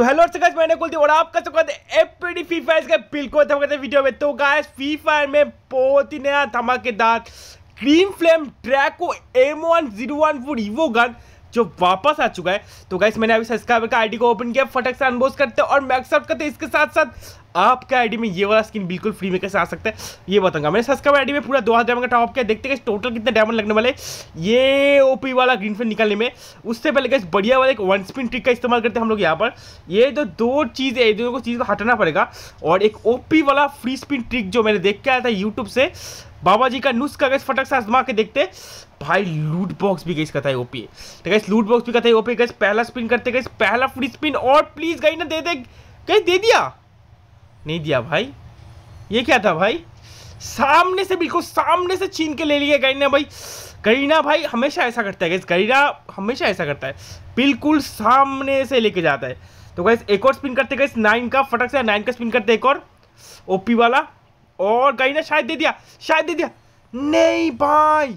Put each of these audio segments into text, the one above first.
तो hello guys मैंने कुल और आपका स्वागत तो है एपीडी फ्री फायर के बिल्कुल धमाकेदार वीडियो में तो गाइस फ्री फायर में बहुत ही नया धमाकेदार green flame Draco M one zero one four evo gun जो वापस आ चुका है तो गाइस मैंने अभी सब्सक्राइबर का आईडी को ओपन किया फटक से अनबोस करते और मैक्सअप करते इसके साथ साथ आपका आईडी में ये वाला स्किन बिल्कुल फ्री में कैसे आ सकता है ये बताऊंगा मैंने सस्का आईडी में पूरा दो हज़ार डायमंड टॉप किया देखते हैं टोटल कितने डायमंड लगने वाले ये ओपी वाला ग्रीन फिन निकालने में उससे पहले कैसे बढ़िया वाला एक वन स्पिन ट्रिक का इस्तेमाल करते हैं हम लोग यहाँ पर ये जो तो दो चीज़ है दोनों को चीज़ को हटाना पड़ेगा और एक ओपी वाला फ्री स्पिन ट्रिक जो मैंने देख के आया था यूट्यूब से बाबा जी का नुस्खा गैस फटक से आजमा के देखते भाई लूट बॉक्स भी गई कथा है ओपी तो गैस लूट बॉक्स भी कथा है ओपी गैस पहला स्पिन करते गए पहला फ्री स्पिन और प्लीज़ गई ना दे दे कहीं दे दिया नहीं दिया भाई ये क्या था भाई सामने से बिल्कुल सामने से छीन के ले लिया करीना भाई करीना भाई हमेशा ऐसा करता है गैस करीना हमेशा ऐसा करता है बिल्कुल सामने से लेके जाता है तो गैस एक और स्पिन करते गैस नाइन का फटक से नाइन का स्पिन करते एक और ओपी वाला और करीना शायद दे दिया शायद दे दिया नहीं भाई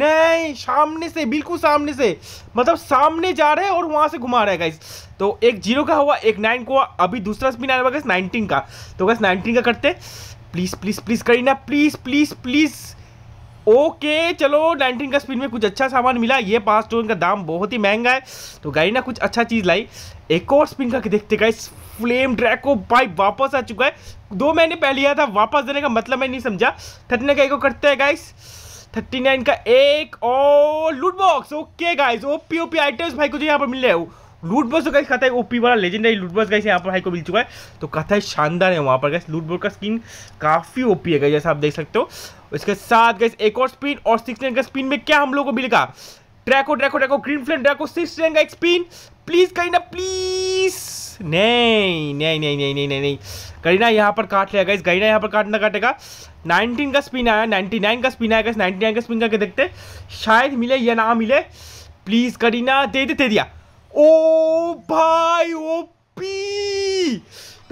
नहीं सामने से बिल्कुल सामने से मतलब सामने जा रहे हैं और वहाँ से घुमा रहे हैं गाइस तो एक जीरो का हुआ एक नाइन को अभी दूसरा स्पिन आने वाला नाइनटीन का तो गैस नाइनटीन का करते प्लीज़ प्लीज़ प्लीज़ करी ना प्लीज़ प्लीज़ प्लीज़ ओके चलो नाइनटीन का स्पिन में कुछ अच्छा सामान मिला ये पाँच टोन का दाम बहुत ही महंगा है तो गाड़ी ना कुछ अच्छा चीज़ लाई एक और स्पिन करके देखते गाइस फ्लेम ड्रैको भाई वापस आ चुका है दो महीने पहले आया था वापस देने का मतलब मैं नहीं समझा थटने का एक करते हैं गाइस थर्टी नाइन का एक और loot box okay guys OP OP items भाई को जो यहाँ पर मिल रहे हो लूट बॉक्स तो गाइस कहता है ओपी वाला लेजेंडरी लूट बॉक्स गाइस यहाँ पर भाई को मिल चुका है तो कथा शानदार है वहाँ पर गैस लूट बॉक्स का स्किन काफ़ी ओपी है जैसा आप देख सकते हो इसके साथ गैस एक और स्पिन और सिक्स नाइन का स्पिन में क्या हम लोग को मिलेगा Draco Draco Draco green flame Draco six nine का एक स्पिन प्लीज़ कहीं ना प्लीज़ नहीं नहीं नहीं नहीं नहीं नहीं गरीना करीना यहाँ पर काट लेगा इस गरीना यहाँ पर काटना काटेगा 19 का स्पिन आया 99 का स्पिन आएगा 99 का स्पिन करके देखते शायद मिले या ना मिले प्लीज़ करीना दे दे दे दिया ओ भाई ओ पी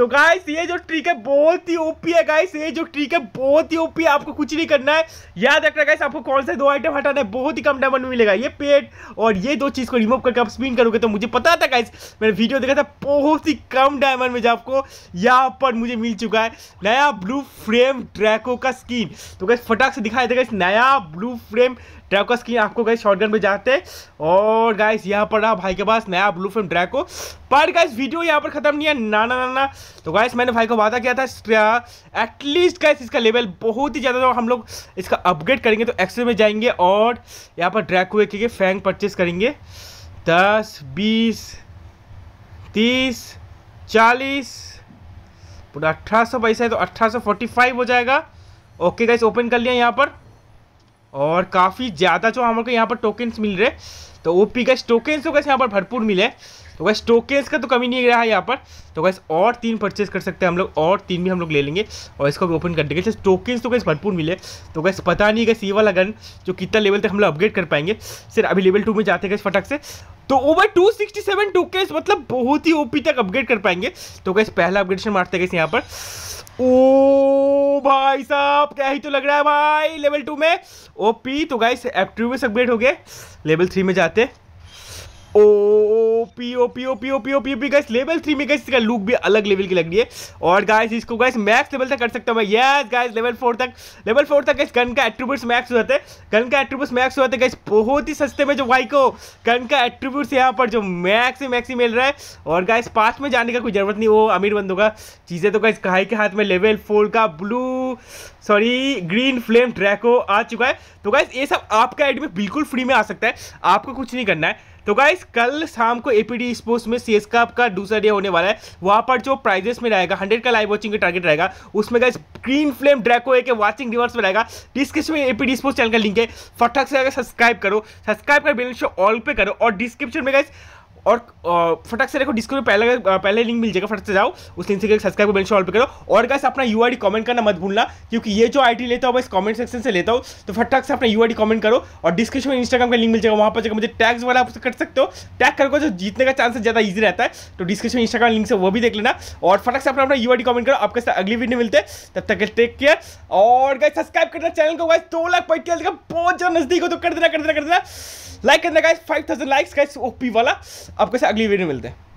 तो गाइस ये जो ट्रिक है बहुत ही ओपी है गाइस ये जो ट्रिक है बहुत ही ओपी है आपको कुछ नहीं करना है याद रखना गाइस आपको कौन से दो आइटम हटाना है बहुत ही कम डायमंड में मिलेगा ये पेट और ये दो चीज़ को रिमूव करके आप स्पिन करोगे तो मुझे पता था गाइस मैंने वीडियो देखा था बहुत ही कम डायमंड में जो आपको यहाँ पर मुझे मिल चुका है नया ब्लू फ्रेम ड्रैको का स्किन तो गाइस फटाक से दिखाई देगा इस नया ब्लू फ्रेम ड्रैको की आपको शॉर्ट गन में जाते और गाइस यहाँ पर रहा भाई के पास नया ब्लू फिल्म ड्रैको पर गाइस वीडियो यहाँ पर खत्म नहीं है ना ना ना ना तो गाइस मैंने भाई को वादा किया था एटलीस्ट गाइस इसका लेवल बहुत ही ज़्यादा हम लोग इसका अपग्रेड करेंगे तो एक्सरे में जाएंगे और यहाँ पर ड्रैको एक फैंग परचेज करेंगे दस बीस तीस चालीस पूरा अट्ठारह सौ पैसा है तो अट्ठारह सौ फोर्टी फाइव हो जाएगा ओके गाइस ओपन कर लिया यहाँ पर और काफ़ी ज़्यादा जो हम को यहाँ पर टोकन्स मिल रहे तो ओ पी गैस टोकन्स तो कैसे यहाँ पर भरपूर मिले तो वैसे टोकन्स का तो कमी नहीं रहा है यहाँ पर तो वैसे और तीन परचेज कर सकते हैं हम लोग और तीन भी हम लोग ले लेंगे और इसको भी ओपन कर देंगे जैसे टोकन्स तो कैसे भरपूर मिले तो वैसे पता नहीं कैसे ये वाला गन जो कितना लेवल तक हम लोग अपग्रेड कर पाएंगे सिर्फ अभी लेवल टू में जाते हैं कैसे फटक से तो ओवर 267 के मतलब बहुत ही ओपी तक अपग्रेड कर पाएंगे तो गैस पहला अपग्रेडेशन मारते गए यहाँ पर ओ भाई साहब क्या ही तो लग रहा है भाई लेवल टू में ओपी तो गाइस एक्टिव अपग्रेड हो गए लेवल थ्री में जाते oh OP OP OP OP OP OP guys level three में गाइस इसका लुक भी अलग लेवल की लग रही है और गाइस इसको गाइस मैक्स लेवल तक कर सकता हूँ मैं यस गाइस लेवल फोर तक लेवल फोर तक गाइस गन का एट्रीब्यूट्स मैक्स हो जाते हैं गन का एट्रीब्यूट्स मैक्स हो जाते हैं गाइस बहुत ही सस्ते में जो भाई को गन का एट्रीब्यूट्स यहाँ पर जो मैक्स ही मैक्स ही मिल रहा है और गाइस पास में जाने का कोई जरूरत नहीं वो अमीर बंदों का चीज़ें तो गाइस कहाई के हाथ में लेवल फोर का blue sorry green flame Draco आ चुका है तो गाइस ये सब आपका एड में बिल्कुल फ्री में आ सकता है आपको कुछ नहीं करना है तो गाइस कल शाम को एपीडी स्पोर्ट्स में सी का दूसरा डे होने वाला है वहाँ पर जो प्राइजेस में रहेगा हंड्रेड का लाइव वॉचिंग का टारगेट रहेगा उसमें गाइस ग्रीन फ्लेम ड्रैको एक वॉचिंग रिवर्स में रहेगा डिस्क्रिप्शन में एपीडी स्पोर्ट्स चैनल का लिंक है फटक से अगर सब्सक्राइब करो सब्सक्राइब कर बिल्कुल ऑल पे करो और डिस्क्रिप्शन में गाइस और फटक से देखो डिस्को में पहले पहले लिंक मिल जाएगा फटक से जाओ उस लिंक से सब्सक्राइब बेल ऑल पर करो और कैसे अपना यू आई कमेंट करना मत भूलना क्योंकि ये जो आईडी लेता हूँ मैं इस कमेंट सेक्शन से लेता हूँ तो फटक से अपना यू आई कमेंट करो और डिस्क्रिप्शन में इंस्टाग्राम का लिंक मिल जाएगा वहाँ पर जगह मुझे टैग्स वाला आप कर सकते हो टैग करके जो तो जीतने का चांसेस ज़्यादा ईजी रहता है तो डिस्क्रिप्शन में इंस्टाग्राम लिंक से वो भी देख लेना और फटक से अपना अपना यू कमेंट करो आपके साथ अगली वीडियो मिलते तब तक टेक केयर और गाइस सब्सक्राइब करना चैनल को गाइस दो लाख पॉइंट किया बहुत ज़्यादा नजदीक हो तो कर देना कर देना कर देना लाइक करना guys five thousand likes guys OP वाला आपको से अगली वीडियो मिलते हैं